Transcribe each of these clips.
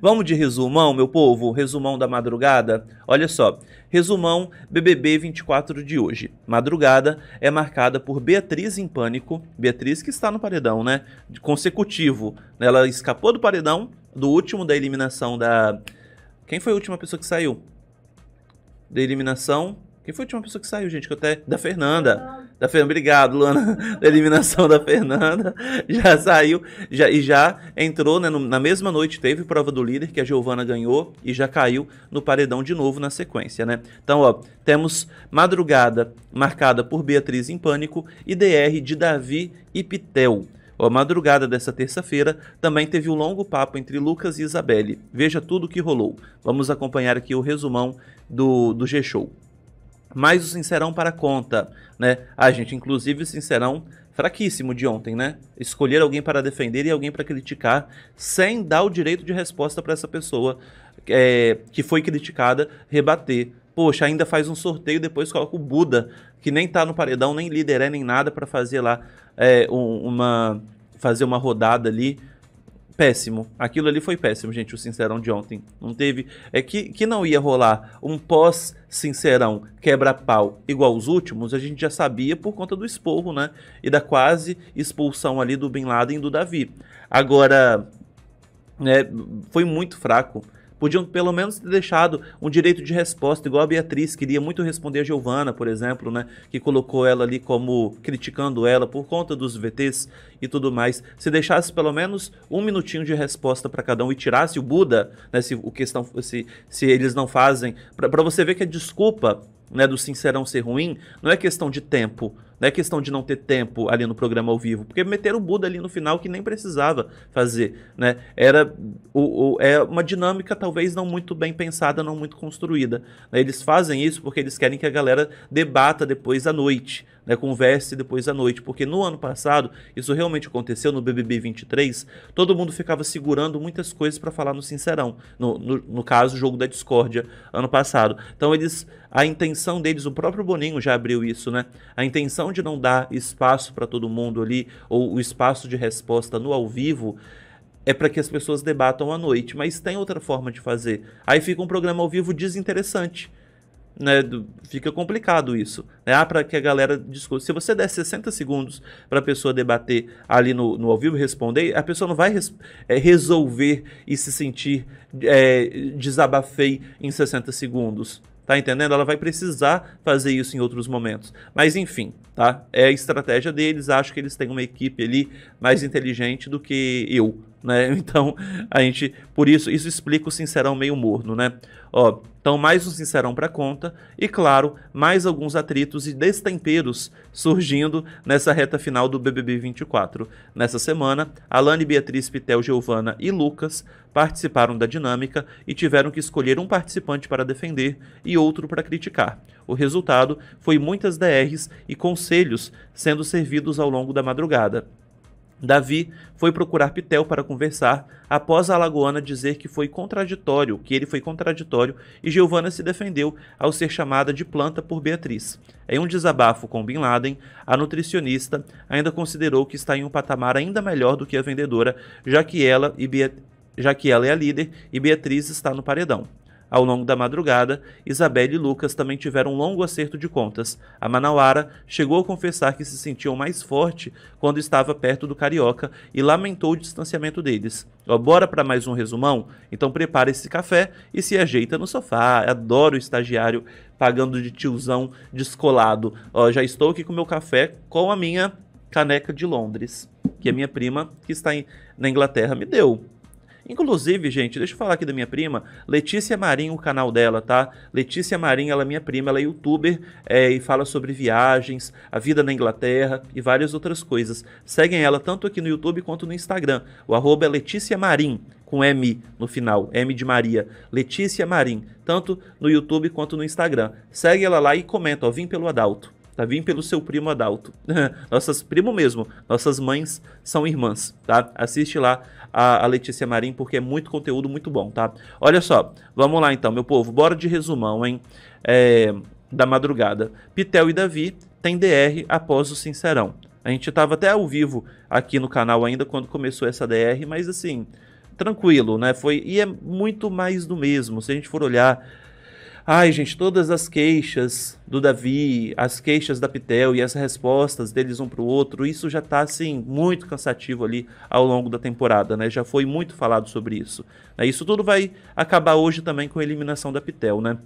Vamos de resumão, meu povo? Resumão da madrugada? Olha só, resumão BBB 24 de hoje. Madrugada é marcada por Beatriz em pânico. Beatriz que está no paredão, né? Consecutivo. Ela escapou do paredão, do último da eliminação da. Quem foi a última pessoa que saiu? Da eliminação. Quem foi a última pessoa que saiu, gente? Que eu até. Da Fernanda da Fernanda. Obrigado, Luana, da eliminação da Fernanda. Já saiu já, e já entrou, né? No, na mesma noite teve prova do líder, que a Giovana ganhou e já caiu no paredão de novo na sequência, né? Então, ó, temos madrugada marcada por Beatriz em Pânico e DR de Davi e Pitel. A madrugada dessa terça-feira também teve um longo papo entre Lucas e Isabelle. Veja tudo o que rolou. Vamos acompanhar aqui o resumão do, do G-Show mais o Sincerão para conta, né? A ah, gente, inclusive o Sincerão fraquíssimo de ontem, né? Escolher alguém para defender e alguém para criticar sem dar o direito de resposta para essa pessoa é, que foi criticada rebater. Poxa, ainda faz um sorteio depois coloca o Buda, que nem tá no paredão, nem líder é, nem nada, para fazer lá é, um, uma. fazer uma rodada ali péssimo. Aquilo ali foi péssimo, gente, o Sincerão de ontem. Não teve. É que, que não ia rolar um pós-Sincerão quebra-pau igual os últimos, a gente já sabia por conta do esporro, né? E da quase expulsão ali do Bin Laden e do Davi. Agora, né, foi muito fraco. Podiam pelo menos ter deixado um direito de resposta, igual a Beatriz queria muito responder a Giovana, por exemplo, né? Que colocou ela ali como criticando ela por conta dos VTs e tudo mais. Se deixasse pelo menos um minutinho de resposta para cada um e tirasse o Buda, né? Se, o questão, se, se eles não fazem. para você ver que a desculpa né, do sincerão ser ruim não é questão de tempo não é questão de não ter tempo ali no programa ao vivo, porque meteram o Buda ali no final que nem precisava fazer, né? Era o, o, é uma dinâmica talvez não muito bem pensada, não muito construída. Né? Eles fazem isso porque eles querem que a galera debata depois à noite, né, converse depois à noite, porque no ano passado isso realmente aconteceu no BBB 23, todo mundo ficava segurando muitas coisas para falar no Sincerão, no, no, no caso, o jogo da discórdia ano passado. Então eles, a intenção deles, o próprio Boninho já abriu isso, né? A intenção de não dar espaço para todo mundo ali, ou o espaço de resposta no ao vivo, é para que as pessoas debatam à noite, mas tem outra forma de fazer. Aí fica um programa ao vivo desinteressante né, fica complicado isso, né, ah, para que a galera discuta. Se você der 60 segundos para a pessoa debater ali no, no ao vivo, responder, a pessoa não vai res, é, resolver e se sentir é, desabafei em 60 segundos. Tá entendendo? Ela vai precisar fazer isso em outros momentos. Mas enfim, tá? É a estratégia deles, acho que eles têm uma equipe ali mais inteligente do que eu, né? Então, a gente, por isso, isso explica o sincerão meio morno, né? Ó, então mais um sincerão para conta e claro, mais alguns atritos e destemperos surgindo nessa reta final do BBB 24. Nessa semana, Alane, Beatriz, Pitel, Giovana e Lucas participaram da dinâmica e tiveram que escolher um participante para defender e outro para criticar. O resultado foi muitas DRs e conselhos sendo servidos ao longo da madrugada. Davi foi procurar Pitel para conversar, após a Lagoana dizer que foi contraditório, que ele foi contraditório, e Giovanna se defendeu ao ser chamada de planta por Beatriz. Em um desabafo com Bin Laden, a nutricionista ainda considerou que está em um patamar ainda melhor do que a vendedora, já que ela e já que ela é a líder e Beatriz está no paredão. Ao longo da madrugada, Isabelle e Lucas também tiveram um longo acerto de contas. A Manauara chegou a confessar que se sentiam mais forte quando estava perto do Carioca e lamentou o distanciamento deles. Ó, bora para mais um resumão? Então prepara esse café e se ajeita no sofá. Adoro o estagiário pagando de tiozão descolado. Ó, já estou aqui com meu café com a minha caneca de Londres, que a minha prima, que está em, na Inglaterra, me deu. Inclusive, gente, deixa eu falar aqui da minha prima, Letícia Marim, o canal dela, tá? Letícia Marim, ela é minha prima, ela é youtuber é, e fala sobre viagens, a vida na Inglaterra e várias outras coisas. Seguem ela tanto aqui no YouTube quanto no Instagram. O arroba é Letícia Marim, com M no final, M de Maria, Letícia Marim, tanto no YouTube quanto no Instagram. Segue ela lá e comenta, ó, vim pelo Adalto tá? Vim pelo seu primo Adalto. nossas primo mesmo, nossas mães são irmãs, tá? Assiste lá a, a Letícia Marim porque é muito conteúdo muito bom, tá? Olha só, vamos lá então, meu povo, bora de resumão, hein? É, da madrugada. Pitel e Davi tem DR após o Sincerão. A gente tava até ao vivo aqui no canal ainda quando começou essa DR, mas assim, tranquilo, né? Foi e é muito mais do mesmo. Se a gente for olhar Ai, gente, todas as queixas do Davi, as queixas da Pitel e as respostas deles um para o outro, isso já está assim muito cansativo ali ao longo da temporada, né? Já foi muito falado sobre isso. Né? Isso tudo vai acabar hoje também com a eliminação da Pitel, né?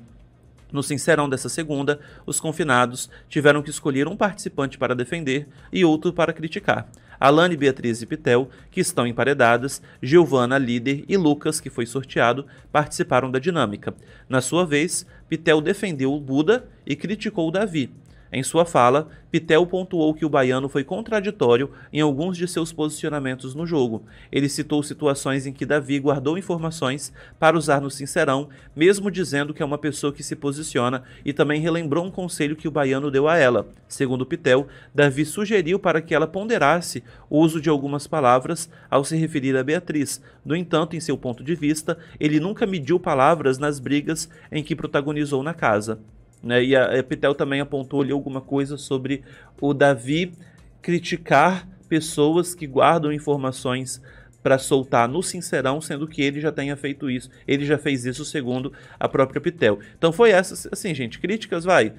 No sincerão dessa segunda, os confinados tiveram que escolher um participante para defender e outro para criticar. Alane Beatriz e Pitel, que estão emparedadas, Giovana, líder, e Lucas, que foi sorteado, participaram da dinâmica. Na sua vez, Pitel defendeu o Buda e criticou o Davi, em sua fala, Pitel pontuou que o baiano foi contraditório em alguns de seus posicionamentos no jogo. Ele citou situações em que Davi guardou informações para usar no Sincerão, mesmo dizendo que é uma pessoa que se posiciona, e também relembrou um conselho que o baiano deu a ela. Segundo Pitel, Davi sugeriu para que ela ponderasse o uso de algumas palavras ao se referir a Beatriz. No entanto, em seu ponto de vista, ele nunca mediu palavras nas brigas em que protagonizou na casa. Né? E a Epitel também apontou ali alguma coisa sobre o Davi criticar pessoas que guardam informações para soltar no Sincerão, sendo que ele já tenha feito isso. Ele já fez isso segundo a própria Pitel. Então foi essa, assim, gente, críticas, vai,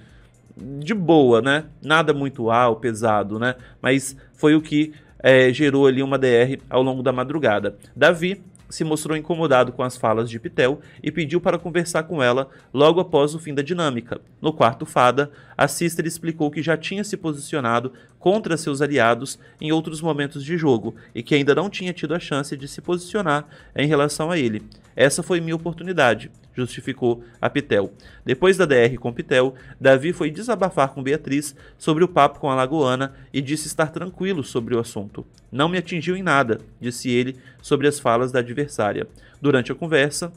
de boa, né? Nada muito ao pesado, né? Mas foi o que é, gerou ali uma DR ao longo da madrugada. Davi se mostrou incomodado com as falas de Pitel e pediu para conversar com ela logo após o fim da dinâmica. No quarto fada, a Sister explicou que já tinha se posicionado contra seus aliados em outros momentos de jogo e que ainda não tinha tido a chance de se posicionar em relação a ele. Essa foi minha oportunidade justificou a Pitel. Depois da DR com Pitel, Davi foi desabafar com Beatriz sobre o papo com a Lagoana e disse estar tranquilo sobre o assunto. Não me atingiu em nada, disse ele sobre as falas da adversária. Durante a conversa,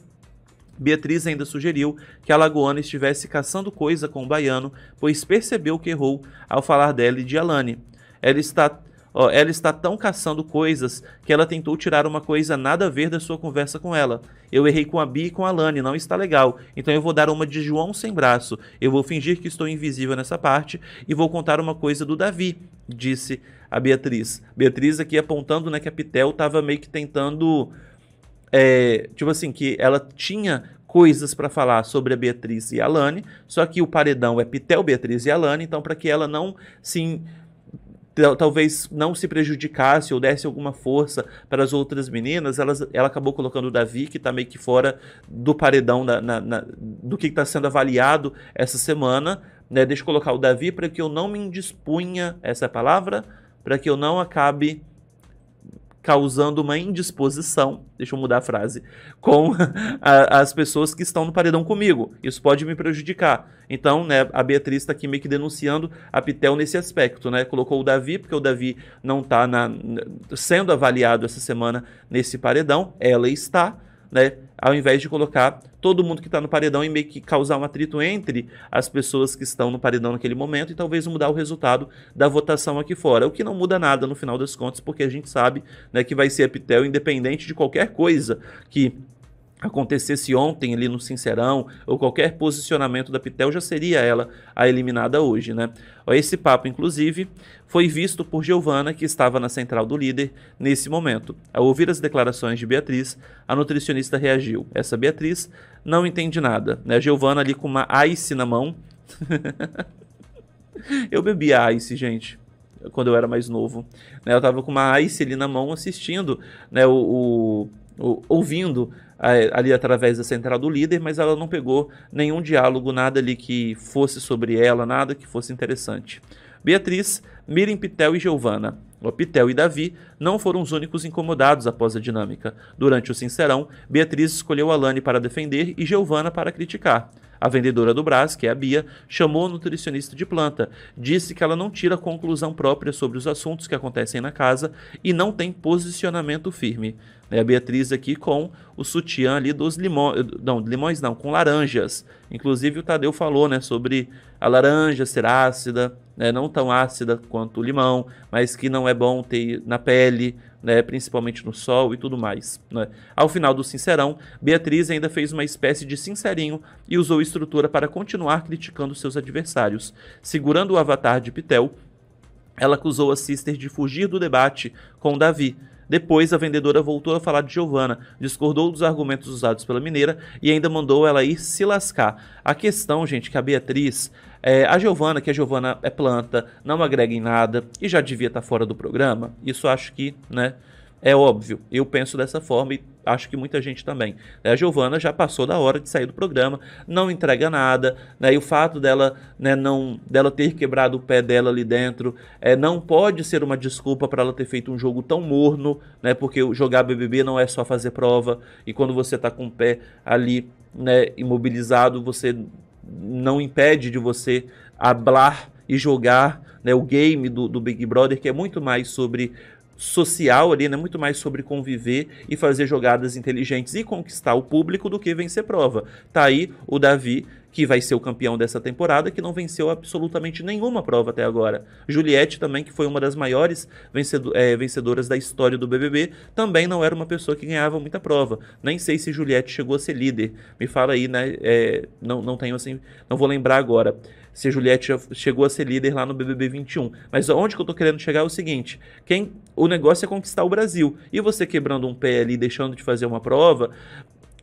Beatriz ainda sugeriu que a Lagoana estivesse caçando coisa com o baiano, pois percebeu que errou ao falar dela e de Alane. Ela está Ó, ela está tão caçando coisas que ela tentou tirar uma coisa nada a ver da sua conversa com ela. Eu errei com a Bi e com a Lani, não está legal. Então eu vou dar uma de João sem braço. Eu vou fingir que estou invisível nessa parte e vou contar uma coisa do Davi, disse a Beatriz. Beatriz aqui apontando né, que a Pitel estava meio que tentando. É, tipo assim, que ela tinha coisas para falar sobre a Beatriz e a Lani, só que o paredão é Pitel, Beatriz e a Lani, então para que ela não se talvez não se prejudicasse ou desse alguma força para as outras meninas, elas, ela acabou colocando o Davi, que está meio que fora do paredão na, na, na, do que está sendo avaliado essa semana. Né? Deixa eu colocar o Davi para que eu não me indispunha essa é palavra, para que eu não acabe causando uma indisposição, deixa eu mudar a frase, com a, as pessoas que estão no paredão comigo. Isso pode me prejudicar. Então, né, a Beatriz está aqui meio que denunciando a Pitel nesse aspecto, né? Colocou o Davi, porque o Davi não está sendo avaliado essa semana nesse paredão, ela está né? Ao invés de colocar todo mundo que está no paredão e meio que causar um atrito entre as pessoas que estão no paredão naquele momento e talvez mudar o resultado da votação aqui fora. O que não muda nada no final das contas, porque a gente sabe né, que vai ser a Pitel, independente de qualquer coisa que acontecesse ontem ali no Sincerão, ou qualquer posicionamento da Pitel, já seria ela a eliminada hoje, né? Esse papo, inclusive, foi visto por Giovana, que estava na central do líder nesse momento. Ao ouvir as declarações de Beatriz, a nutricionista reagiu. Essa Beatriz não entende nada, né? Giovana ali com uma ice na mão. eu bebia ice, gente quando eu era mais novo, né? Eu tava com uma ice ali na mão assistindo, né, o, o ouvindo ali através da central do líder, mas ela não pegou nenhum diálogo, nada ali que fosse sobre ela, nada que fosse interessante. Beatriz, Miriam Pitel e Giovana. Lopitel e Davi não foram os únicos incomodados após a dinâmica. Durante o Sincerão, Beatriz escolheu Alane para defender e Giovana para criticar. A vendedora do Brás, que é a Bia, chamou o nutricionista de planta, disse que ela não tira conclusão própria sobre os assuntos que acontecem na casa e não tem posicionamento firme. É a Beatriz aqui com o sutiã ali dos limões, não, limões não, com laranjas. Inclusive o Tadeu falou, né, sobre a laranja ser ácida, né, não tão ácida quanto o limão, mas que não é bom ter na pele, né, principalmente no sol e tudo mais. Né. Ao final do Sincerão, Beatriz ainda fez uma espécie de sincerinho e usou estrutura para continuar criticando seus adversários. Segurando o avatar de Pitel, ela acusou a Sister de fugir do debate com Davi, depois, a vendedora voltou a falar de Giovanna, discordou dos argumentos usados pela mineira e ainda mandou ela ir se lascar. A questão, gente, que a Beatriz é, a Giovana, que a Giovana é planta, não agrega em nada e já devia estar tá fora do programa. Isso acho que, né? É óbvio, eu penso dessa forma e acho que muita gente também. Né, a Giovana já passou da hora de sair do programa, não entrega nada, né? E o fato dela, né, não, dela ter quebrado o pé dela ali dentro, é, não pode ser uma desculpa para ela ter feito um jogo tão morno, né? Porque jogar BBB não é só fazer prova e quando você está com o pé ali, né, imobilizado, você não impede de você hablar e jogar né, o game do, do Big Brother, que é muito mais sobre social ali, né? Muito mais sobre conviver e fazer jogadas inteligentes e conquistar o público do que vencer prova. Tá aí o Davi que vai ser o campeão dessa temporada, que não venceu absolutamente nenhuma prova até agora. Juliette também, que foi uma das maiores vencedor, é, vencedoras da história do BBB, também não era uma pessoa que ganhava muita prova. Nem sei se Juliette chegou a ser líder. Me fala aí, né? É, não, não tenho assim, não vou lembrar agora se a Juliette chegou a ser líder lá no BBB 21. Mas onde que eu tô querendo chegar é o seguinte, quem o negócio é conquistar o Brasil. E você quebrando um pé ali, deixando de fazer uma prova,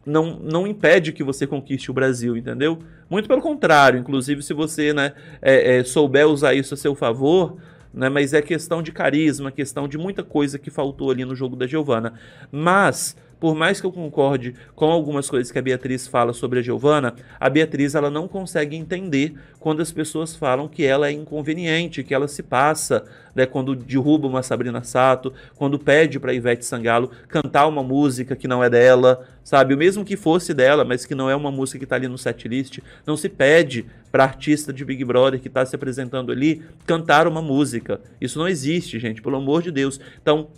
não, não impede que você conquiste o Brasil, entendeu? Muito pelo contrário, inclusive se você né, é, é, souber usar isso a seu favor, né, mas é questão de carisma, questão de muita coisa que faltou ali no jogo da Giovana. Mas por mais que eu concorde com algumas coisas que a Beatriz fala sobre a Giovana, a Beatriz ela não consegue entender quando as pessoas falam que ela é inconveniente, que ela se passa, né, quando derruba uma Sabrina Sato, quando pede para Ivete Sangalo cantar uma música que não é dela, sabe? O mesmo que fosse dela, mas que não é uma música que está ali no setlist, não se pede para artista de Big Brother que está se apresentando ali cantar uma música. Isso não existe, gente, pelo amor de Deus. Então,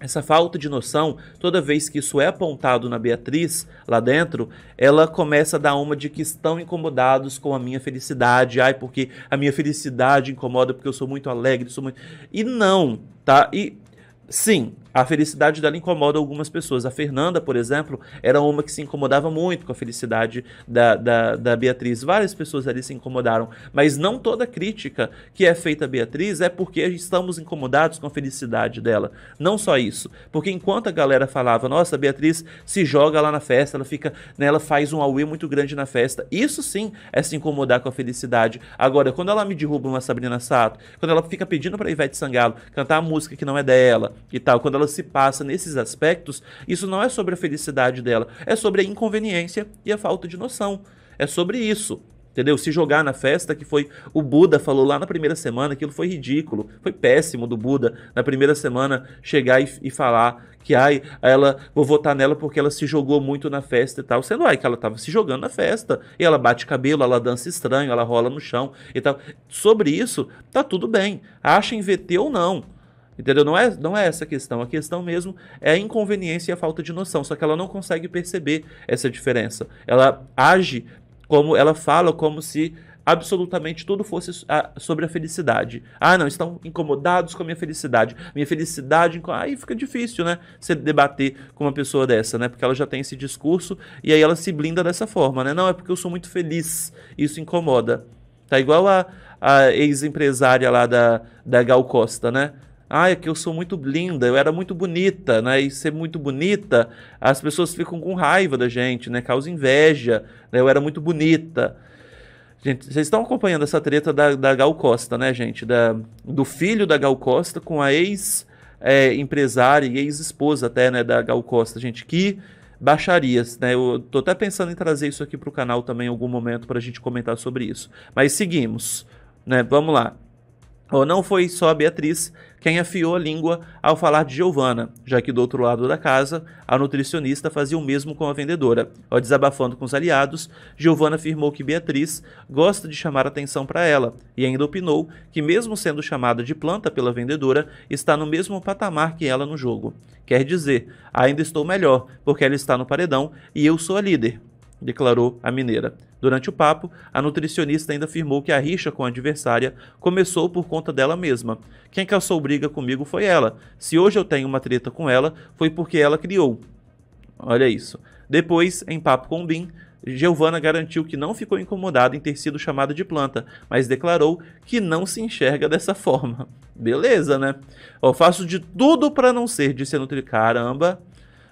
essa falta de noção, toda vez que isso é apontado na Beatriz, lá dentro, ela começa a dar uma de que estão incomodados com a minha felicidade. Ai, porque a minha felicidade incomoda, porque eu sou muito alegre, sou muito. E não, tá? E sim, a felicidade dela incomoda algumas pessoas. A Fernanda, por exemplo, era uma que se incomodava muito com a felicidade da, da, da Beatriz. Várias pessoas ali se incomodaram, mas não toda crítica que é feita a Beatriz é porque estamos incomodados com a felicidade dela. Não só isso, porque enquanto a galera falava, nossa, a Beatriz se joga lá na festa, ela fica, né, ela faz um auê muito grande na festa. Isso sim é se incomodar com a felicidade. Agora, quando ela me derruba uma Sabrina Sato, quando ela fica pedindo para Ivete Sangalo cantar a música que não é dela e tal, quando ela se passa nesses aspectos, isso não é sobre a felicidade dela, é sobre a inconveniência e a falta de noção. É sobre isso. Entendeu? Se jogar na festa, que foi o Buda falou lá na primeira semana, aquilo foi ridículo, foi péssimo do Buda na primeira semana chegar e, e falar que ai, ela vou votar nela porque ela se jogou muito na festa e tal. Sendo ai que ela tava se jogando na festa, e ela bate cabelo, ela dança estranho, ela rola no chão e tal. Sobre isso, tá tudo bem. em VT ou não. Entendeu? Não é, não é essa a questão. A questão mesmo é a inconveniência e a falta de noção. Só que ela não consegue perceber essa diferença. Ela age como ela fala, como se absolutamente tudo fosse a, sobre a felicidade. Ah, não, estão incomodados com a minha felicidade. Minha felicidade. Aí fica difícil, né? Você debater com uma pessoa dessa, né? Porque ela já tem esse discurso e aí ela se blinda dessa forma, né? Não, é porque eu sou muito feliz. Isso incomoda. Tá igual a, a ex-empresária lá da, da Gal Costa, né? Ah, é que eu sou muito linda, eu era muito bonita, né? E ser muito bonita, as pessoas ficam com raiva da gente, né? Causa inveja, né? Eu era muito bonita. Gente, vocês estão acompanhando essa treta da, da Gal Costa, né, gente? Da, do filho da Gal Costa com a ex-empresária é, e ex-esposa até, né, da Gal Costa. Gente, que baixarias, né? Eu tô até pensando em trazer isso aqui pro canal também em algum momento pra gente comentar sobre isso. Mas seguimos, né? Vamos lá. não foi só a Beatriz quem afiou a língua ao falar de Giovana, já que do outro lado da casa, a nutricionista fazia o mesmo com a vendedora. Ao desabafando com os aliados, Giovana afirmou que Beatriz gosta de chamar atenção para ela e ainda opinou que, mesmo sendo chamada de planta pela vendedora, está no mesmo patamar que ela no jogo. Quer dizer, ainda estou melhor, porque ela está no paredão e eu sou a líder declarou a mineira. Durante o papo, a nutricionista ainda afirmou que a rixa com a adversária começou por conta dela mesma. Quem caçou briga comigo foi ela. Se hoje eu tenho uma treta com ela, foi porque ela criou. Olha isso. Depois, em papo com Bin, Giovanna garantiu que não ficou incomodada em ter sido chamada de planta, mas declarou que não se enxerga dessa forma. Beleza, né? Eu faço de tudo para não ser, disse a Nutri. Caramba,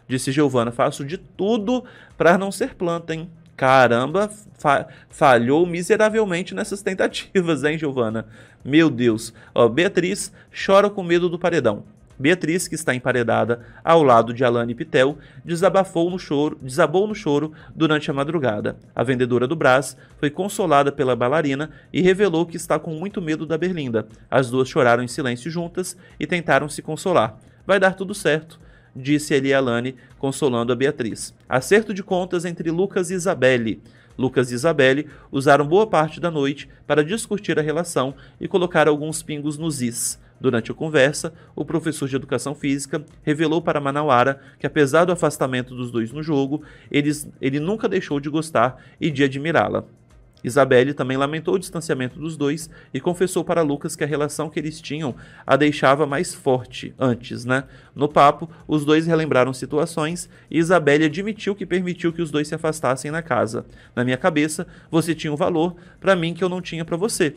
Disse Giovana: Faço de tudo para não ser planta, hein? Caramba, fa falhou miseravelmente nessas tentativas, hein, Giovana? Meu Deus. Ó, Beatriz chora com medo do paredão. Beatriz, que está emparedada ao lado de Alane Pitel, desabafou no choro, desabou no choro durante a madrugada. A vendedora do Brás foi consolada pela bailarina e revelou que está com muito medo da Berlinda. As duas choraram em silêncio juntas e tentaram se consolar. Vai dar tudo certo disse Alane, consolando a Beatriz. Acerto de contas entre Lucas e Isabelle. Lucas e Isabelle usaram boa parte da noite para discutir a relação e colocar alguns pingos nos is. Durante a conversa, o professor de educação física revelou para Manauara que, apesar do afastamento dos dois no jogo, eles, ele nunca deixou de gostar e de admirá-la. Isabelle também lamentou o distanciamento dos dois e confessou para Lucas que a relação que eles tinham a deixava mais forte antes, né? No papo, os dois relembraram situações e Isabelle admitiu que permitiu que os dois se afastassem na casa. Na minha cabeça, você tinha um valor para mim que eu não tinha para você.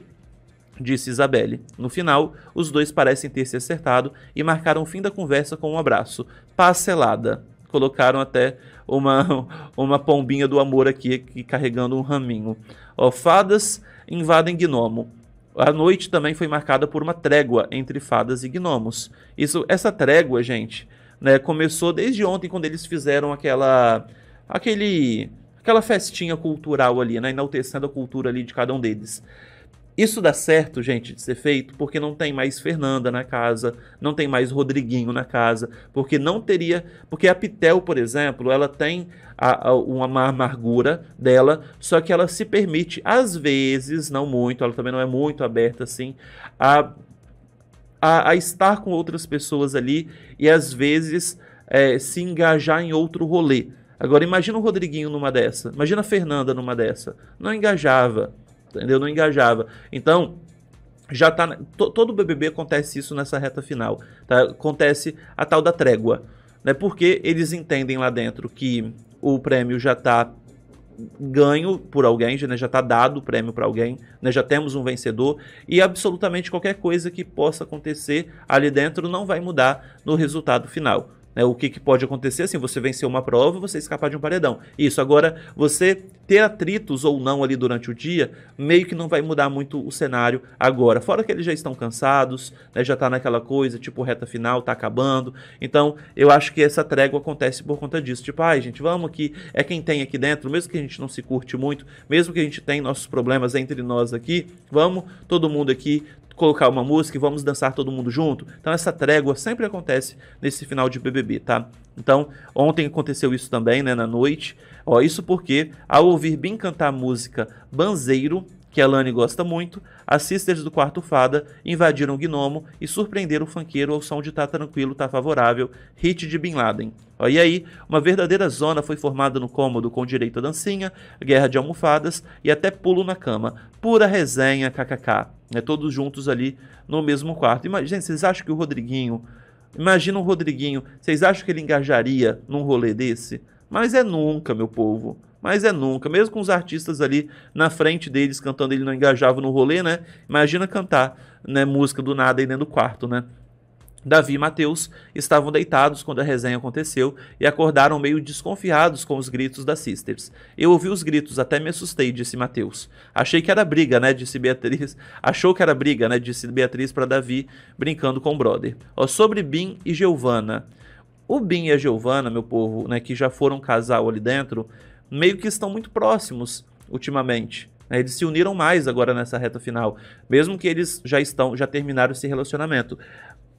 Disse Isabelle. No final, os dois parecem ter se acertado e marcaram o fim da conversa com um abraço. Parcelada. Colocaram até uma, uma pombinha do amor aqui, aqui carregando um raminho. Ó, fadas invadem gnomo. A noite também foi marcada por uma trégua entre fadas e gnomos. Isso, essa trégua, gente, né, começou desde ontem quando eles fizeram aquela aquele aquela festinha cultural ali, né, enaltecendo a cultura ali de cada um deles. Isso dá certo, gente, de ser feito porque não tem mais Fernanda na casa, não tem mais Rodriguinho na casa, porque não teria. Porque a Pitel, por exemplo, ela tem a, a, uma amargura dela, só que ela se permite, às vezes, não muito, ela também não é muito aberta assim, a, a, a estar com outras pessoas ali e às vezes é, se engajar em outro rolê. Agora, imagina o Rodriguinho numa dessa, imagina a Fernanda numa dessa. Não engajava entendeu? Não engajava. Então, já tá. Todo BBB acontece isso nessa reta final, tá? Acontece a tal da trégua, né? Porque eles entendem lá dentro que o prêmio já tá ganho por alguém, já, né, já tá dado o prêmio para alguém, né, já temos um vencedor e absolutamente qualquer coisa que possa acontecer ali dentro não vai mudar no resultado final. Né, o que, que pode acontecer assim, você vencer uma prova, você escapar de um paredão. Isso, agora você ter atritos ou não ali durante o dia, meio que não vai mudar muito o cenário agora. Fora que eles já estão cansados, né, já está naquela coisa, tipo, reta final, está acabando. Então, eu acho que essa trégua acontece por conta disso. Tipo, ai, ah, gente, vamos aqui. É quem tem aqui dentro, mesmo que a gente não se curte muito, mesmo que a gente tenha nossos problemas entre nós aqui, vamos todo mundo aqui colocar uma música e vamos dançar todo mundo junto. Então essa trégua sempre acontece nesse final de BBB, tá? Então, ontem aconteceu isso também, né, na noite. Ó, isso porque, ao ouvir Bim cantar a música Banzeiro, que a Lani gosta muito, as sisters do quarto fada invadiram o gnomo e surpreenderam o funkeiro ao som de Tá Tranquilo, Tá Favorável, hit de Bin Laden. E aí, uma verdadeira zona foi formada no cômodo com direito a dancinha, guerra de almofadas e até pulo na cama. Pura resenha, kkk. Né? Todos juntos ali no mesmo quarto. Imagina, gente, vocês acham que o Rodriguinho... Imagina o Rodriguinho, vocês acham que ele engajaria num rolê desse? Mas é nunca, meu povo. Mas é nunca. Mesmo com os artistas ali na frente deles cantando, ele não engajava no rolê, né? Imagina cantar né, música do nada aí dentro do quarto, né? Davi e Mateus estavam deitados quando a resenha aconteceu e acordaram meio desconfiados com os gritos das sisters. Eu ouvi os gritos, até me assustei, disse Mateus. Achei que era briga, né? Disse Beatriz. Achou que era briga, né? Disse Beatriz para Davi, brincando com o brother. Ó, sobre Bim e Giovana. O Bin e a Giovanna, meu povo, né, que já foram casal ali dentro, meio que estão muito próximos ultimamente. Né? Eles se uniram mais agora nessa reta final, mesmo que eles já estão, já terminaram esse relacionamento.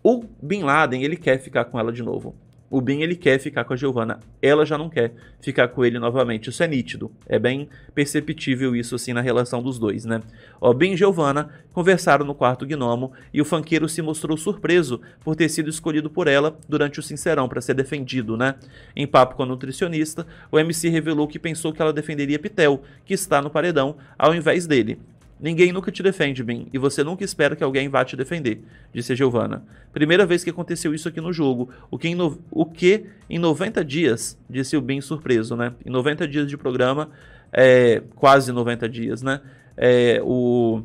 O Bin Laden, ele quer ficar com ela de novo. O Ben ele quer ficar com a Giovanna, ela já não quer ficar com ele novamente. Isso é nítido, é bem perceptível isso assim na relação dos dois, né? O Ben e Giovanna conversaram no quarto gnomo e o fanqueiro se mostrou surpreso por ter sido escolhido por ela durante o sincerão para ser defendido, né? Em papo com a nutricionista, o MC revelou que pensou que ela defenderia Pitel, que está no paredão, ao invés dele. Ninguém nunca te defende, Bin, e você nunca espera que alguém vá te defender, disse Giovanna. Primeira vez que aconteceu isso aqui no jogo, o que em, no... o que em 90 dias, disse o Bin surpreso, né? Em 90 dias de programa, é... quase 90 dias, né? É... o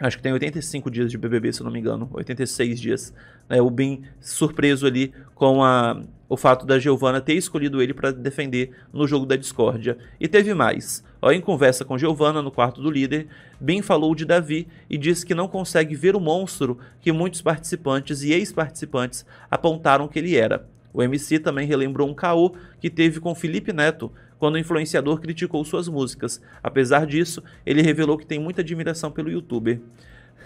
acho que tem 85 dias de BBB, se não me engano, 86 dias. Né? O Bin surpreso ali com a, o fato da Giovana ter escolhido ele para defender no jogo da discórdia. E teve mais. Em conversa com Giovanna, no quarto do líder, Ben falou de Davi e disse que não consegue ver o monstro que muitos participantes e ex-participantes apontaram que ele era. O MC também relembrou um caô que teve com Felipe Neto, quando o influenciador criticou suas músicas. Apesar disso, ele revelou que tem muita admiração pelo youtuber.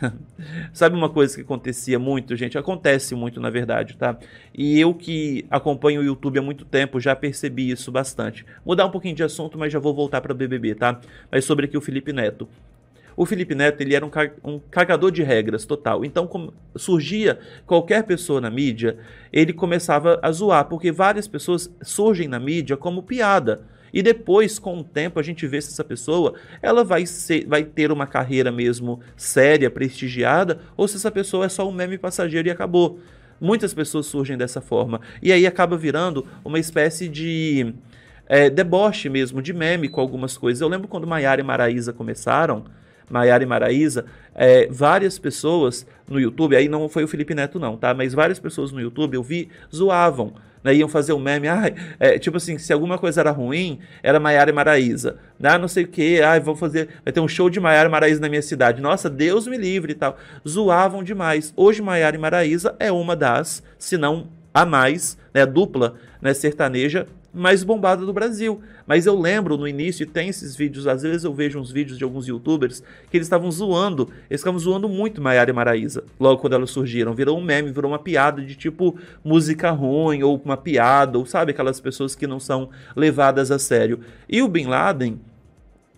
Sabe uma coisa que acontecia muito, gente? Acontece muito, na verdade, tá? E eu que acompanho o YouTube há muito tempo já percebi isso bastante. Mudar um pouquinho de assunto, mas já vou voltar para o BBB, tá? Mas sobre aqui o Felipe Neto. O Felipe Neto ele era um, um cagador de regras total. Então, como surgia qualquer pessoa na mídia, ele começava a zoar, porque várias pessoas surgem na mídia como piada e depois, com o tempo, a gente vê se essa pessoa ela vai, ser, vai ter uma carreira mesmo séria, prestigiada, ou se essa pessoa é só um meme passageiro e acabou. Muitas pessoas surgem dessa forma. E aí acaba virando uma espécie de é, deboche mesmo, de meme com algumas coisas. Eu lembro quando Maiara e Maraísa começaram, Maiara e Maraísa, é, várias pessoas no YouTube, aí não foi o Felipe Neto não, tá? Mas várias pessoas no YouTube eu vi, zoavam né, iam fazer um meme, ah é, tipo assim, se alguma coisa era ruim, era Maiara e Maraísa. Né, não sei o que, ah vou fazer, vai ter um show de Maiara e Maraísa na minha cidade. Nossa, Deus me livre e tal. Zoavam demais. Hoje Maiara e Maraísa é uma das, se não a mais, né, dupla, né, sertaneja mais bombada do Brasil. Mas eu lembro no início, e tem esses vídeos, às vezes eu vejo uns vídeos de alguns youtubers que eles estavam zoando, eles estavam zoando muito Maiara e Maraísa, logo quando elas surgiram. Virou um meme, virou uma piada de tipo música ruim, ou uma piada, ou sabe, aquelas pessoas que não são levadas a sério. E o Bin Laden,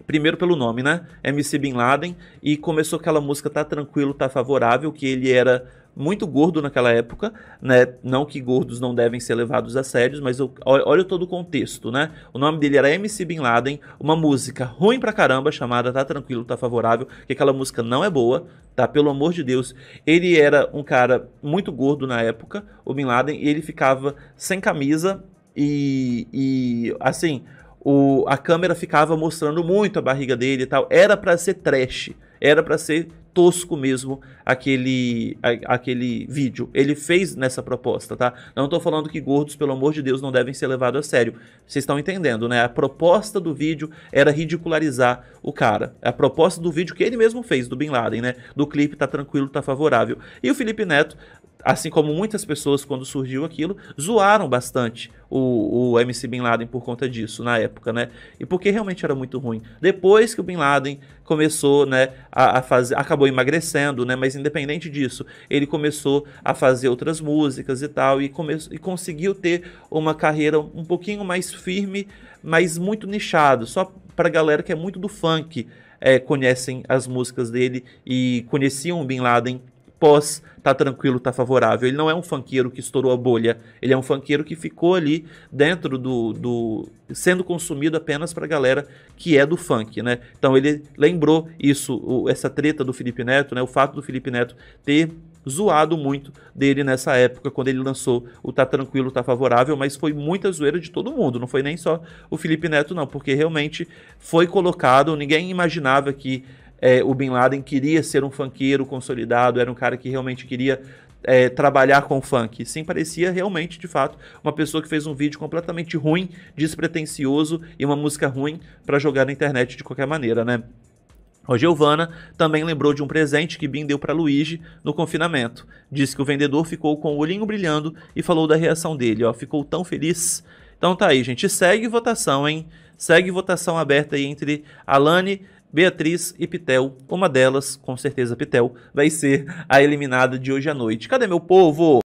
primeiro pelo nome, né? MC Bin Laden, e começou aquela música Tá Tranquilo, Tá Favorável, que ele era muito gordo naquela época, né? Não que gordos não devem ser levados a sérios, mas olha todo o contexto, né? O nome dele era MC Bin Laden, uma música ruim pra caramba chamada Tá Tranquilo, Tá Favorável, que aquela música não é boa, tá? Pelo amor de Deus. Ele era um cara muito gordo na época, o Bin Laden, e ele ficava sem camisa e, e assim, o, a câmera ficava mostrando muito a barriga dele e tal. Era para ser trash, era para ser tosco mesmo aquele, a, aquele vídeo. Ele fez nessa proposta, tá? Não tô falando que gordos, pelo amor de Deus, não devem ser levados a sério. Vocês estão entendendo, né? A proposta do vídeo era ridicularizar o cara. A proposta do vídeo que ele mesmo fez, do Bin Laden, né? Do clipe tá tranquilo, tá favorável. E o Felipe Neto assim como muitas pessoas quando surgiu aquilo, zoaram bastante o, o, MC Bin Laden por conta disso na época, né? E porque realmente era muito ruim. Depois que o Bin Laden começou, né, a, a fazer, acabou emagrecendo, né? Mas independente disso, ele começou a fazer outras músicas e tal e, come, e conseguiu ter uma carreira um pouquinho mais firme, mas muito nichado, só para galera que é muito do funk. É, conhecem as músicas dele e conheciam o Bin Laden pós tá tranquilo, tá favorável. Ele não é um funkeiro que estourou a bolha. Ele é um funkeiro que ficou ali dentro do. do sendo consumido apenas pra galera que é do funk, né? Então ele lembrou isso, essa treta do Felipe Neto, né? O fato do Felipe Neto ter zoado muito dele nessa época, quando ele lançou o Tá Tranquilo, Tá Favorável, mas foi muita zoeira de todo mundo, não foi nem só o Felipe Neto, não, porque realmente foi colocado, ninguém imaginava que é, o Bin Laden queria ser um funkeiro consolidado, era um cara que realmente queria é, trabalhar com funk. Sim, parecia realmente, de fato, uma pessoa que fez um vídeo completamente ruim, despretensioso e uma música ruim para jogar na internet de qualquer maneira, né? O Giovana também lembrou de um presente que Bin deu para Luigi no confinamento. Disse que o vendedor ficou com o olhinho brilhando e falou da reação dele, ó, ficou tão feliz. Então tá aí, gente, segue votação, hein? Segue votação aberta aí entre Alane, Beatriz e Pitel, uma delas, com certeza Pitel, vai ser a eliminada de hoje à noite. Cadê meu povo?